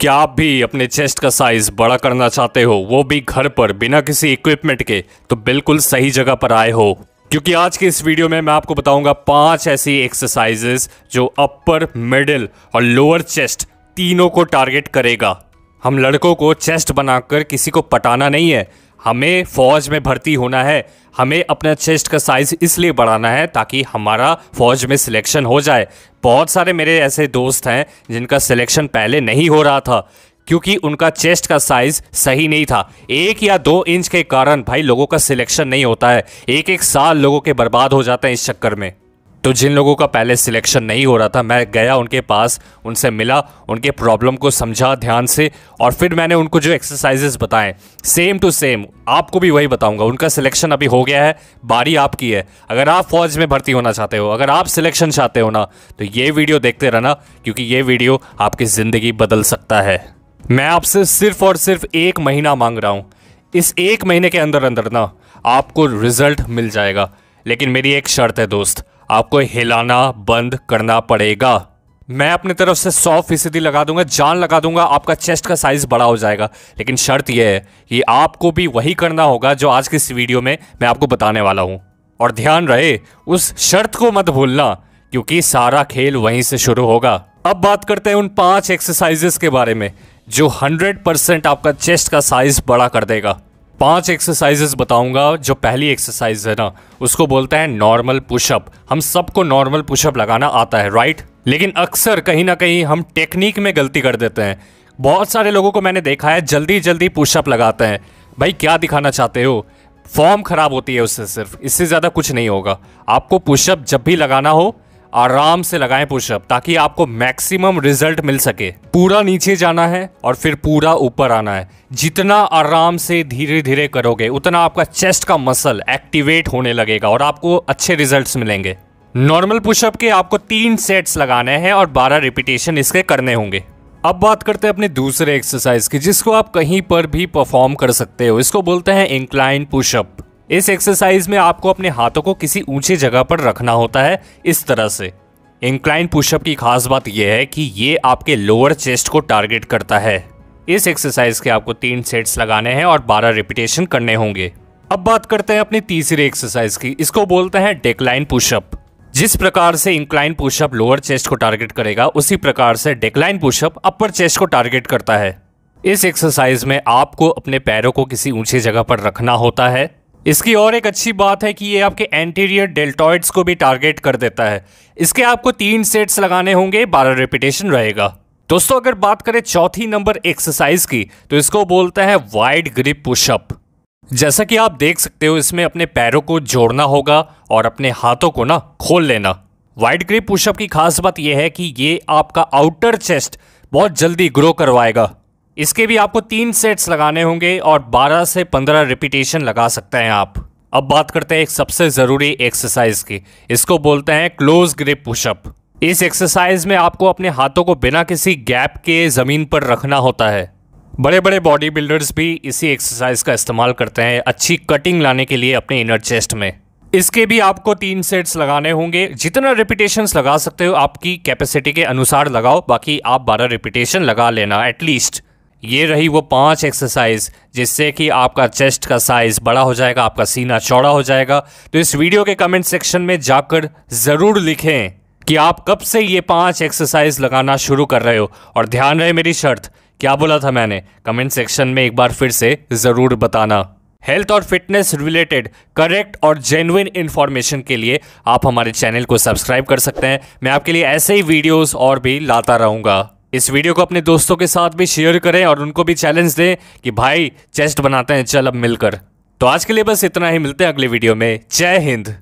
क्या आप भी अपने चेस्ट का साइज़ बड़ा करना चाहते हो वो भी घर पर बिना किसी इक्विपमेंट के तो बिल्कुल सही जगह पर आए हो क्योंकि आज के इस वीडियो में मैं आपको बताऊंगा पांच ऐसी एक्सरसाइजेस जो अपर मिडिल और लोअर चेस्ट तीनों को टारगेट करेगा हम लड़कों को चेस्ट बनाकर किसी को पटाना नहीं है हमें फौज में भर्ती होना है हमें अपना चेस्ट का साइज़ इसलिए बढ़ाना है ताकि हमारा फौज में सिलेक्शन हो जाए बहुत सारे मेरे ऐसे दोस्त हैं जिनका सिलेक्शन पहले नहीं हो रहा था क्योंकि उनका चेस्ट का साइज सही नहीं था एक या दो इंच के कारण भाई लोगों का सिलेक्शन नहीं होता है एक एक साल लोगों के बर्बाद हो जाते हैं इस चक्कर में तो जिन लोगों का पहले सिलेक्शन नहीं हो रहा था मैं गया उनके पास उनसे मिला उनके प्रॉब्लम को समझा ध्यान से और फिर मैंने उनको जो एक्सरसाइजेस बताएं सेम टू सेम आपको भी वही बताऊंगा उनका सिलेक्शन अभी हो गया है बारी आपकी है अगर आप फौज में भर्ती होना चाहते हो अगर आप सिलेक्शन चाहते हो ना तो ये वीडियो देखते रहना क्योंकि ये वीडियो आपकी ज़िंदगी बदल सकता है मैं आपसे सिर्फ और सिर्फ एक महीना मांग रहा हूँ इस एक महीने के अंदर अंदर ना आपको रिजल्ट मिल जाएगा लेकिन मेरी एक शर्त है दोस्त आपको हिलाना बंद करना पड़ेगा मैं अपनी तरफ से सौ फीसदी लगा दूंगा जान लगा दूंगा आपका चेस्ट का साइज बड़ा हो जाएगा लेकिन शर्त यह है कि आपको भी वही करना होगा जो आज की इस वीडियो में मैं आपको बताने वाला हूँ और ध्यान रहे उस शर्त को मत भूलना क्योंकि सारा खेल वहीं से शुरू होगा अब बात करते हैं उन पांच एक्सरसाइजेस के बारे में जो 100% आपका चेस्ट का साइज बड़ा कर देगा पांच एक्सरसाइजेस बताऊंगा जो पहली एक्सरसाइज है ना उसको बोलते हैं नॉर्मल पुशअप हम सबको नॉर्मल पुशअप लगाना आता है राइट लेकिन अक्सर कहीं ना कहीं हम टेक्निक में गलती कर देते हैं बहुत सारे लोगों को मैंने देखा है जल्दी जल्दी पुशअप लगाते हैं भाई क्या दिखाना चाहते हो फॉर्म खराब होती है उससे सिर्फ इससे ज़्यादा कुछ नहीं होगा आपको पुशअप जब भी लगाना हो आराम से लगाएं पुशअप ताकि आपको मैक्सिमम रिजल्ट मिल सके पूरा नीचे जाना है और फिर पूरा ऊपर आना है जितना आराम से धीरे धीरे करोगे उतना आपका चेस्ट का मसल एक्टिवेट होने लगेगा और आपको अच्छे रिजल्ट्स मिलेंगे नॉर्मल पुशअप के आपको तीन सेट्स लगाने हैं और बारह रिपीटेशन इसके करने होंगे अब बात करते हैं अपने दूसरे एक्सरसाइज की जिसको आप कहीं पर भी परफॉर्म कर सकते हो इसको बोलते हैं इंक्लाइन पुशअप इस एक्सरसाइज में आपको अपने हाथों को किसी ऊंची जगह पर रखना होता है इस तरह से इंक्लाइन पुशअप की खास बात यह है कि ये आपके लोअर चेस्ट को टारगेट करता है इस एक्सरसाइज के आपको तीन सेट्स लगाने हैं और बारह रिपीटेशन करने होंगे अब बात करते हैं अपनी तीसरी एक्सरसाइज की इसको बोलते हैं डेक्लाइन पुशअप जिस प्रकार से इंक्लाइन पुशअप लोअर चेस्ट को टारगेट करेगा उसी प्रकार से डेक्लाइन पुशअप अपर चेस्ट को टारगेट करता है इस एक्सरसाइज में आपको अपने पैरों को किसी ऊंची जगह पर रखना होता है इसकी और एक अच्छी बात है कि ये आपके एंटीरियर डेल्टॉइड्स को भी टारगेट कर देता है इसके आपको तीन सेट्स लगाने होंगे बारह रिपीटेशन रहेगा दोस्तों अगर बात करें चौथी नंबर एक्सरसाइज की तो इसको बोलता है वाइड ग्रिप पुशअप जैसा कि आप देख सकते हो इसमें अपने पैरों को जोड़ना होगा और अपने हाथों को ना खोल लेना वाइड ग्रिप पुशअप की खास बात यह है कि ये आपका आउटर चेस्ट बहुत जल्दी ग्रो करवाएगा इसके भी आपको तीन सेट्स लगाने होंगे और 12 से 15 रिपीटेशन लगा सकते हैं आप अब बात करते हैं एक सबसे ज़रूरी एक्सरसाइज की इसको बोलते हैं क्लोज ग्रिप पुशअप इस एक्सरसाइज में आपको अपने हाथों को बिना किसी गैप के ज़मीन पर रखना होता है बड़े बड़े बॉडी बिल्डर्स भी इसी एक्सरसाइज का इस्तेमाल करते हैं अच्छी कटिंग लाने के लिए अपने इनर चेस्ट में इसके भी आपको तीन सेट्स लगाने होंगे जितना रिपीटेशन लगा सकते हो आपकी कैपेसिटी के अनुसार लगाओ बाकी आप बारह रिपीटेशन लगा लेना एटलीस्ट ये रही वो पांच एक्सरसाइज जिससे कि आपका चेस्ट का साइज बड़ा हो जाएगा आपका सीना चौड़ा हो जाएगा तो इस वीडियो के कमेंट सेक्शन में जाकर ज़रूर लिखें कि आप कब से ये पांच एक्सरसाइज लगाना शुरू कर रहे हो और ध्यान रहे मेरी शर्त क्या बोला था मैंने कमेंट सेक्शन में एक बार फिर से ज़रूर बताना हेल्थ और फिटनेस रिलेटेड करेक्ट और जेन्युन इन्फॉर्मेशन के लिए आप हमारे चैनल को सब्सक्राइब कर सकते हैं मैं आपके लिए ऐसे ही वीडियोस और भी लाता रहूँगा इस वीडियो को अपने दोस्तों के साथ भी शेयर करें और उनको भी चैलेंज दें कि भाई चेस्ट बनाते हैं चल अब मिलकर तो आज के लिए बस इतना ही मिलते हैं अगले वीडियो में जय हिंद